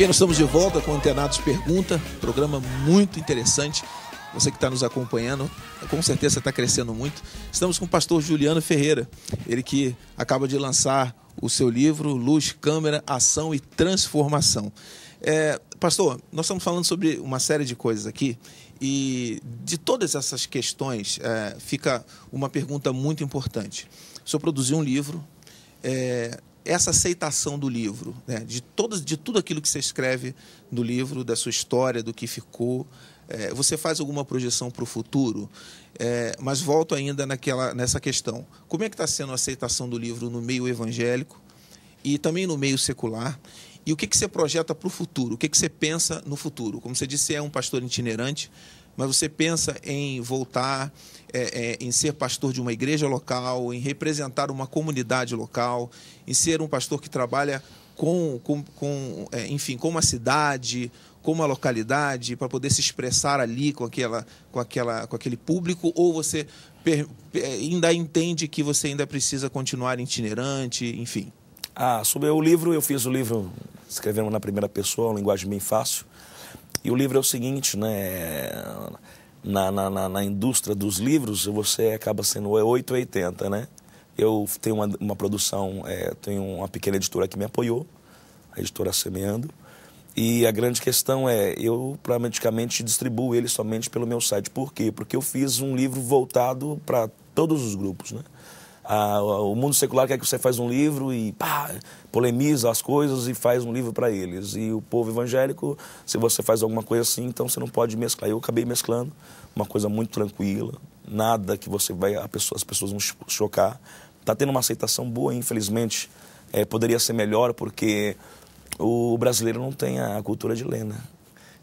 Pena, estamos de volta com Antenados Pergunta, programa muito interessante. Você que está nos acompanhando, com certeza está crescendo muito. Estamos com o pastor Juliano Ferreira, ele que acaba de lançar o seu livro Luz, Câmera, Ação e Transformação. É, pastor, nós estamos falando sobre uma série de coisas aqui e de todas essas questões é, fica uma pergunta muito importante. O senhor produziu um livro, é, essa aceitação do livro, né? de, todos, de tudo aquilo que você escreve no livro, da sua história, do que ficou. É, você faz alguma projeção para o futuro? É, mas volto ainda naquela, nessa questão. Como é que está sendo a aceitação do livro no meio evangélico e também no meio secular? E o que, que você projeta para o futuro? O que, que você pensa no futuro? Como você disse, você é um pastor itinerante, mas você pensa em voltar, é, é, em ser pastor de uma igreja local, em representar uma comunidade local, em ser um pastor que trabalha com, com, com é, enfim, com uma cidade, com uma localidade, para poder se expressar ali com, aquela, com, aquela, com aquele público, ou você per, é, ainda entende que você ainda precisa continuar itinerante, enfim? Ah, sobre o livro, eu fiz o livro escrevemos na primeira pessoa, uma linguagem bem fácil. E o livro é o seguinte, né? Na, na, na, na indústria dos livros, você acaba sendo 880, né? Eu tenho uma, uma produção, é, tenho uma pequena editora que me apoiou, a editora Semeando. E a grande questão é, eu praticamente distribuo ele somente pelo meu site. Por quê? Porque eu fiz um livro voltado para todos os grupos, né? Ah, o mundo secular quer que você faz um livro e pá, polemiza as coisas e faz um livro para eles. E o povo evangélico, se você faz alguma coisa assim, então você não pode mesclar. Eu acabei mesclando uma coisa muito tranquila, nada que você vai a pessoa, as pessoas vão chocar. Está tendo uma aceitação boa, infelizmente. É, poderia ser melhor porque o brasileiro não tem a cultura de ler, né?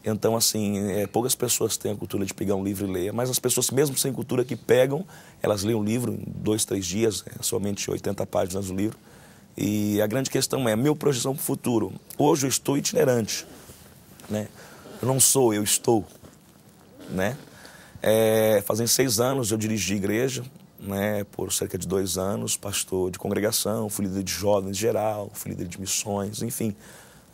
Então, assim, é, poucas pessoas têm a cultura de pegar um livro e ler, mas as pessoas, mesmo sem cultura, que pegam, elas leem o um livro em dois, três dias, é, somente 80 páginas do livro. E a grande questão é, minha projeção para o futuro. Hoje eu estou itinerante, né? Eu não sou, eu estou, né? É, fazem seis anos eu dirigi igreja, né? Por cerca de dois anos, pastor de congregação, fui líder de jovens em geral, fui líder de missões, enfim.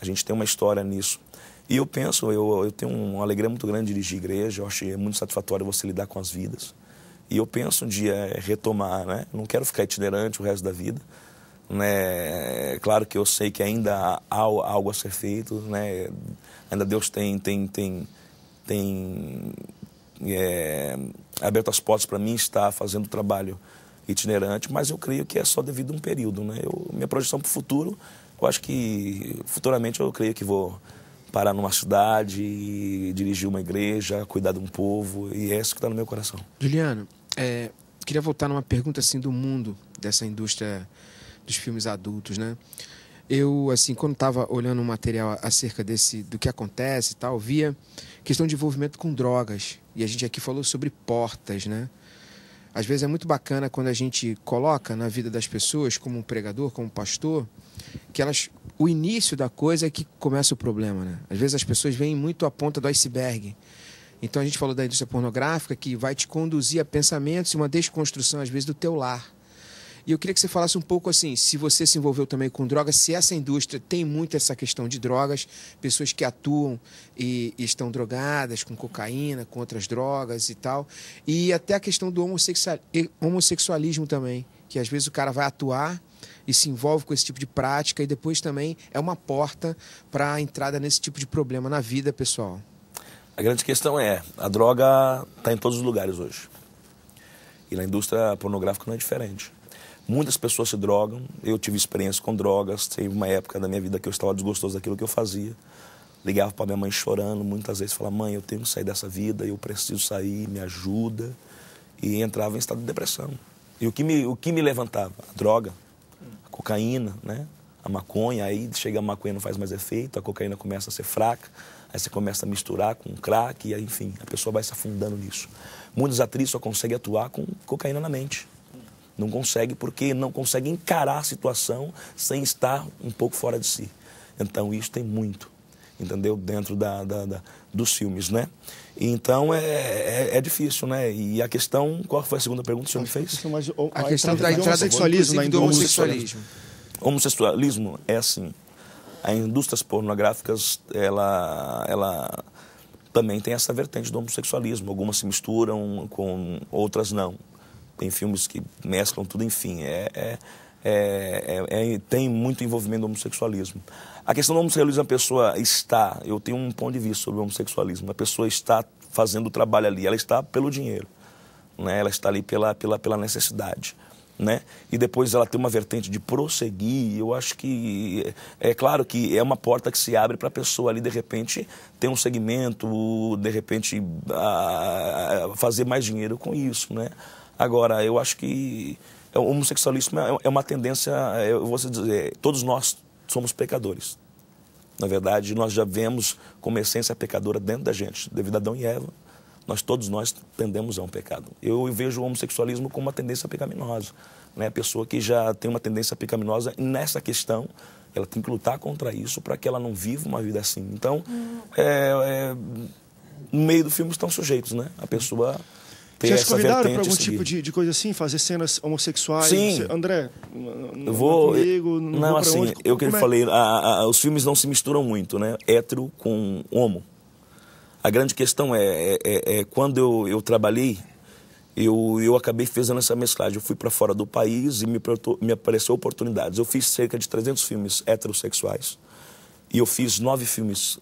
A gente tem uma história nisso. E eu penso, eu, eu tenho uma alegria muito grande de dirigir igreja, eu acho muito satisfatório você lidar com as vidas. E eu penso um dia é, retomar, né? Não quero ficar itinerante o resto da vida. Né? É claro que eu sei que ainda há algo a ser feito, né? Ainda Deus tem tem tem tem é, aberto as portas para mim estar fazendo trabalho itinerante, mas eu creio que é só devido a um período, né? Eu, minha projeção para o futuro, eu acho que futuramente eu creio que vou parar numa cidade, e dirigir uma igreja, cuidar de um povo, e é isso que está no meu coração. Juliano, é, queria voltar numa pergunta assim do mundo dessa indústria dos filmes adultos, né? Eu assim, quando estava olhando um material acerca desse do que acontece e tal, via questão de envolvimento com drogas. E a gente aqui falou sobre portas, né? Às vezes é muito bacana quando a gente coloca na vida das pessoas, como um pregador, como um pastor, que elas o início da coisa é que começa o problema, né? Às vezes as pessoas vêm muito à ponta do iceberg. Então a gente falou da indústria pornográfica que vai te conduzir a pensamentos e uma desconstrução às vezes do teu lar. E eu queria que você falasse um pouco assim, se você se envolveu também com drogas, se essa indústria tem muito essa questão de drogas, pessoas que atuam e, e estão drogadas com cocaína, com outras drogas e tal, e até a questão do homossexual, homossexualismo também, que às vezes o cara vai atuar e se envolve com esse tipo de prática e depois também é uma porta para a entrada nesse tipo de problema na vida pessoal. A grande questão é, a droga está em todos os lugares hoje. E na indústria pornográfica não é diferente. Muitas pessoas se drogam, eu tive experiência com drogas, teve uma época da minha vida que eu estava desgostoso daquilo que eu fazia. Ligava para minha mãe chorando, muitas vezes falava: "Mãe, eu tenho que sair dessa vida, eu preciso sair, me ajuda". E entrava em estado de depressão. E o que me o que me levantava? A droga, a cocaína, né? A maconha, aí chega a maconha não faz mais efeito, a cocaína começa a ser fraca, aí você começa a misturar com crack e aí, enfim, a pessoa vai se afundando nisso. Muitos atrizes só conseguem atuar com cocaína na mente. Não consegue porque não consegue encarar a situação sem estar um pouco fora de si. Então, isso tem muito, entendeu? Dentro da, da, da dos filmes, né? Então é, é, é, difícil, né? E a questão, qual foi a segunda pergunta que o senhor me fez? a questão da entrada do sexualismo, do homossexualismo. Homossexualismo é assim. a indústria pornográficas, ela, ela também tem essa vertente do homossexualismo. Algumas se misturam com outras não tem filmes que mesclam tudo, enfim. É, é, é, é, é tem muito envolvimento do homossexualismo. A questão do homossexualismo, a pessoa está, eu tenho um ponto de vista sobre o homossexualismo, a pessoa está fazendo o trabalho ali, ela está pelo dinheiro, né? ela está ali pela, pela, pela necessidade. Né? E depois ela tem uma vertente de prosseguir. Eu acho que é, é claro que é uma porta que se abre para a pessoa ali de repente ter um segmento, de repente a, a fazer mais dinheiro com isso, né? Agora, eu acho que é, o homossexualismo é, é uma tendência, é, eu vou dizer, todos nós somos pecadores. Na verdade, nós já vemos como essência pecadora dentro da gente, devido a Adão e Eva. Nós todos nós tendemos a um pecado. Eu vejo o homossexualismo como uma tendência pecaminosa. Né? A pessoa que já tem uma tendência pecaminosa nessa questão, ela tem que lutar contra isso para que ela não viva uma vida assim. Então, hum. é, é, no meio do filme estão sujeitos, né? A pessoa ter Já essa convidaram para algum tipo de, de, coisa assim, fazer cenas homossexuais? Sim. André, eu vou comigo, não, não vou assim, onde? eu que é? falei, a, a, os filmes não se misturam muito, né? Hétero com homo. A grande questão é, é, é, é quando eu, eu trabalhei, eu, eu acabei fazendo essa mesclagem. Eu fui para fora do país e me, me apareceu oportunidades. Eu fiz cerca de 300 filmes heterossexuais e eu fiz nove filmes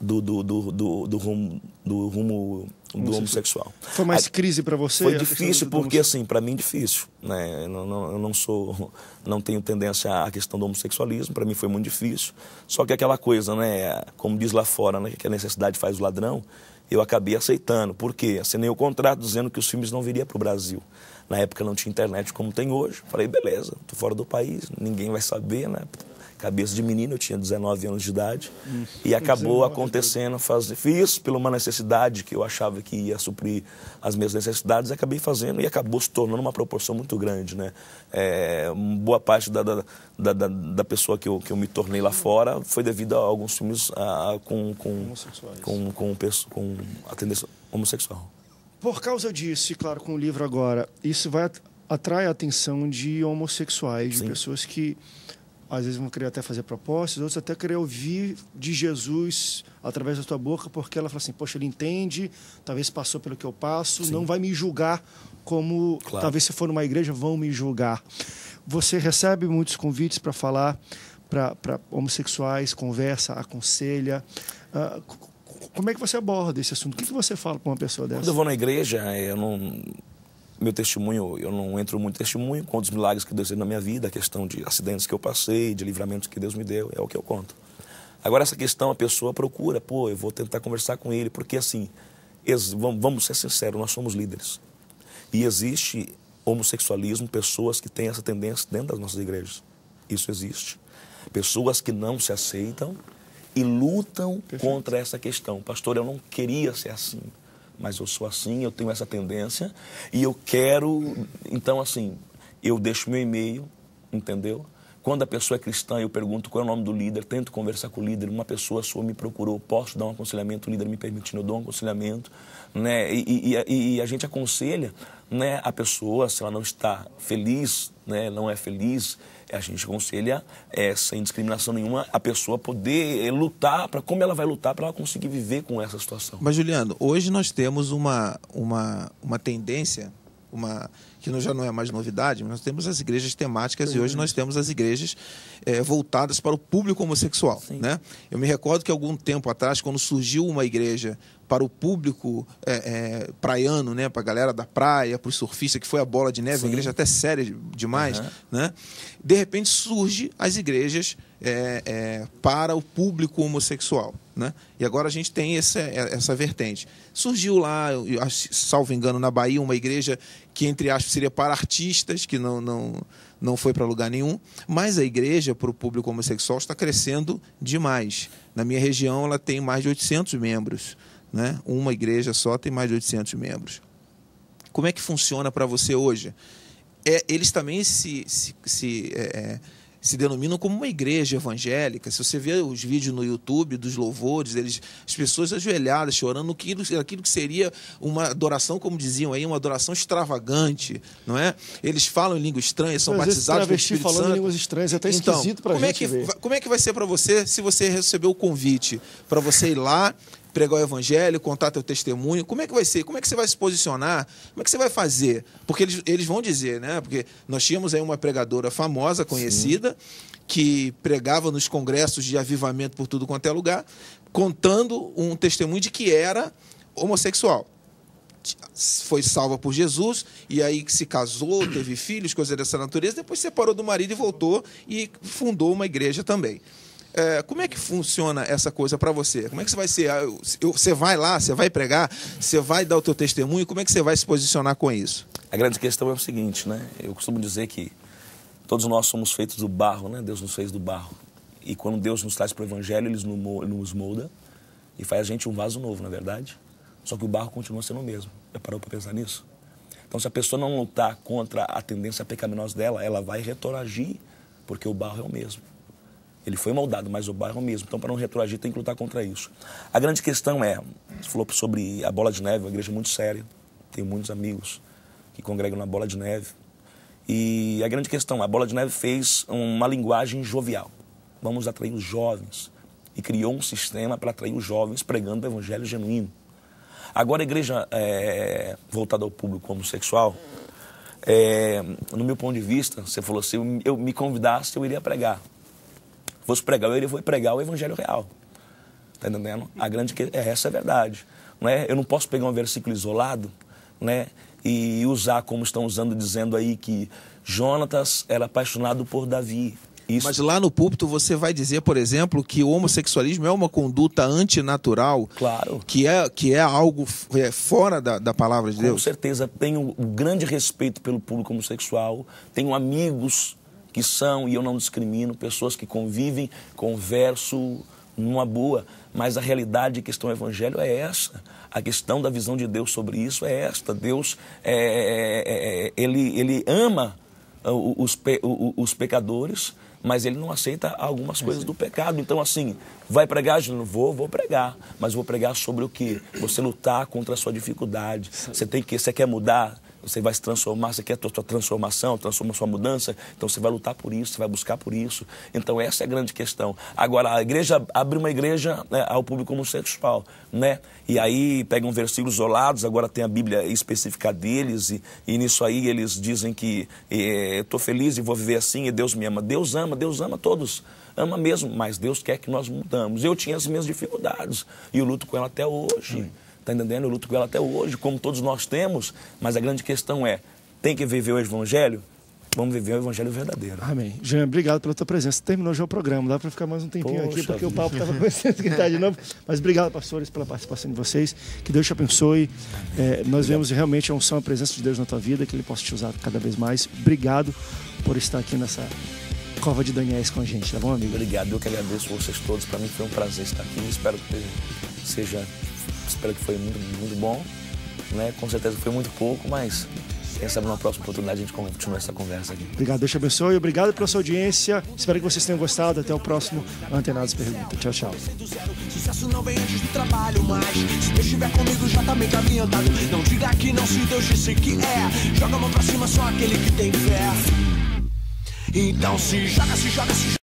do, do, do, do, do rumo, do rumo do homossexual. Foi mais crise para você? Foi difícil porque, assim, para mim difícil. Né? Eu, não, eu não sou, não tenho tendência à questão do homossexualismo, para mim foi muito difícil. Só que aquela coisa, né, como diz lá fora, né, que a necessidade faz o ladrão, eu acabei aceitando. Por quê? Assinei o contrato dizendo que os filmes não viriam para o Brasil. Na época não tinha internet como tem hoje. Falei, beleza, estou fora do país, ninguém vai saber, né? cabeça de menino, eu tinha 19 anos de idade. Isso. E acabou acontecendo, faz, fiz por uma necessidade que eu achava que ia suprir as minhas necessidades, acabei fazendo e acabou se tornando uma proporção muito grande. Né? É, boa parte da, da, da, da, pessoa que eu, que eu me tornei lá fora foi devido a alguns filmes a, a, com, com, com, com, com a homossexual. Por causa disso, e claro, com o livro agora, isso vai atrai a atenção de homossexuais, de pessoas que às vezes vão querer até fazer propostas, outros até querer ouvir de Jesus através da tua boca, porque ela fala assim: Poxa, ele entende, talvez passou pelo que eu passo, Sim. não vai me julgar como claro. talvez se for numa igreja vão me julgar. Você recebe muitos convites para falar para homossexuais, conversa, aconselha. Uh, como é que você aborda esse assunto? O que, que você fala para uma pessoa dessa? Quando eu vou na igreja, eu não meu testemunho, eu não entro muito em testemunho, conto os milagres que Deus fez na minha vida, a questão de acidentes que eu passei, de livramentos que Deus me deu, é o que eu conto. Agora, essa questão, a pessoa procura, pô, eu vou tentar conversar com ele, porque assim, vamos ser sinceros, nós somos líderes. E existe homossexualismo, pessoas que têm essa tendência dentro das nossas igrejas. Isso existe. Pessoas que não se aceitam e lutam Perfeito. contra essa questão. Pastor, eu não queria ser assim mas eu sou assim, eu tenho essa tendência e eu quero. Então, assim, eu deixo meu e-mail, entendeu? Quando a pessoa é cristã, eu pergunto qual é o nome do líder, tento conversar com o líder. Uma pessoa sua me procurou, posso dar um aconselhamento, o líder me permitindo, eu dou um aconselhamento. Né? E, e, e a gente aconselha né, a pessoa, se ela não está feliz, né, não é feliz, a gente aconselha, é, sem discriminação nenhuma, a pessoa poder é, lutar, para como ela vai lutar para ela conseguir viver com essa situação. Mas, Juliano, hoje nós temos uma, uma, uma tendência, uma que já não é mais novidade, mas nós temos as igrejas temáticas Sim. e hoje nós uhum. temos as igrejas é, voltadas para o público homossexual. Né? Eu me recordo que algum tempo atrás, quando surgiu uma igreja para o público é, é, praiano, né? para a galera da praia, para o surfista, que foi a bola de neve, Sim. uma igreja até séria demais. Uhum. Né? De repente surge as igrejas é, é, para o público homossexual. Né? E agora a gente tem essa, é, essa vertente. Surgiu lá, salvo engano, na Bahia, uma igreja que, entre aspas, seria para artistas, que não, não, não foi para lugar nenhum, mas a igreja para o público homossexual está crescendo demais. Na minha região, ela tem mais de 800 membros. Né? Uma igreja só tem mais de 800 membros. Como é que funciona para você hoje? É, eles também se, se, se é, é, se denominam como uma igreja evangélica. Se você vê os vídeos no YouTube dos louvores, eles, as pessoas ajoelhadas, chorando, aquilo, aquilo que seria uma adoração, como diziam aí, uma adoração extravagante, não é? Eles falam em língua estranha, são Mas batizados pelo Espírito falando Santo. em línguas estranhas, é até então, esquisito para é gente é que, ver. Como é que vai ser para você se você receber o convite para você ir lá pregar o evangelho, contar teu testemunho? Como é que vai ser? Como é que você vai se posicionar? Como é que você vai fazer? Porque eles, eles vão dizer, né? Porque nós tínhamos aí uma pregadora famosa, conhecida, Sim. que pregava nos congressos de avivamento por tudo quanto é lugar, contando um testemunho de que era homossexual foi salva por Jesus e aí se casou, teve filhos, coisas dessa natureza, depois separou do marido e voltou e fundou uma igreja também. É, como é que funciona essa coisa para você? Como é que você vai ser? Ah, você vai lá, você vai pregar, você vai dar o teu testemunho, como é que você vai se posicionar com isso? A grande questão é o seguinte, né? Eu costumo dizer que todos nós somos feitos do barro, né? Deus nos fez do barro. E quando Deus nos traz para o evangelho, ele nos molda e faz a gente um vaso novo, na é verdade. Só que o barro continua sendo o mesmo. Já parou para pensar nisso? Então, se a pessoa não lutar contra a tendência pecaminosa dela, ela vai retoragir, porque o barro é o mesmo. Ele foi moldado, mas o bairro mesmo. Então, para não retroagir, tem que lutar contra isso. A grande questão é, você falou sobre a Bola de Neve, uma igreja muito séria. Tenho muitos amigos que congregam na Bola de Neve. E a grande questão, a Bola de Neve fez uma linguagem jovial. Vamos atrair os jovens. E criou um sistema para atrair os jovens pregando o evangelho genuíno. Agora, a igreja é, voltada ao público homossexual, é, no meu ponto de vista, você falou se assim, eu me convidasse, eu iria pregar fosse pregar, ele foi pregar o evangelho real. Está entendendo? A grande é essa é a verdade. Não é? Eu não posso pegar um versículo isolado né? e usar como estão usando, dizendo aí que Jonatas era apaixonado por Davi. Isso. Mas lá no púlpito você vai dizer, por exemplo, que o homossexualismo é uma conduta antinatural. Claro. Que é, que é algo é, fora da, da palavra de Com Deus. Com certeza. Tenho um grande respeito pelo público homossexual. Tenho amigos que são, e eu não discrimino, pessoas que convivem, converso numa boa, mas a realidade de questão do evangelho é essa. A questão da visão de Deus sobre isso é esta. Deus, é, é, é ele, ele ama ah, os, pe, os pecadores, mas ele não aceita algumas coisas do pecado. Então, assim, vai pregar? não vou, vou pregar. Mas vou pregar sobre o que? Você lutar contra a sua dificuldade. Você tem que, você quer mudar? você vai se transformar, você quer a sua transformação, transforma sua mudança, então você vai lutar por isso, você vai buscar por isso. Então essa é a grande questão. Agora, a igreja abre uma igreja né, ao público homossexual, né? E aí pegam versículos isolados, agora tem a Bíblia específica deles, e, e nisso aí eles dizem que é, estou eh, feliz e vou viver assim, e Deus me ama. Deus ama, Deus ama todos ama mesmo, mas Deus quer que nós mudamos. Eu tinha as minhas dificuldades e eu luto com ela até hoje. Hum. Está entendendo? Eu luto com ela até hoje, como todos nós temos, mas a grande questão é: tem que viver o Evangelho? Vamos viver o Evangelho verdadeiro. Amém. Jean, obrigado pela tua presença. Terminou já o programa, dá para ficar mais um tempinho Poxa aqui, porque vida. o papo estava começando a esquentar de novo. Mas obrigado, pastores, pela participação de vocês. Que Deus te abençoe. É, nós vemos realmente a unção, a presença de Deus na tua vida, que Ele possa te usar cada vez mais. Obrigado por estar aqui nessa Cova de Daniels com a gente, tá bom, amigo? Obrigado, eu que agradeço vocês todos. Para mim foi um prazer estar aqui. Espero que seja espero que foi muito, muito bom. Né? Com certeza foi muito pouco, mas quem sabe numa próxima oportunidade a gente continua essa conversa aqui. Obrigado, Deus te abençoe. Obrigado pela sua audiência. Espero que vocês tenham gostado. Até o próximo Antenados Pergunta. Tchau, tchau. Sucesso não vem antes do trabalho, mas se Deus estiver comigo já tá meio caminho andado. Não diga que não se Deus disse que é. Joga a mão pra cima só aquele que tem fé. Então se joga, se joga, se joga.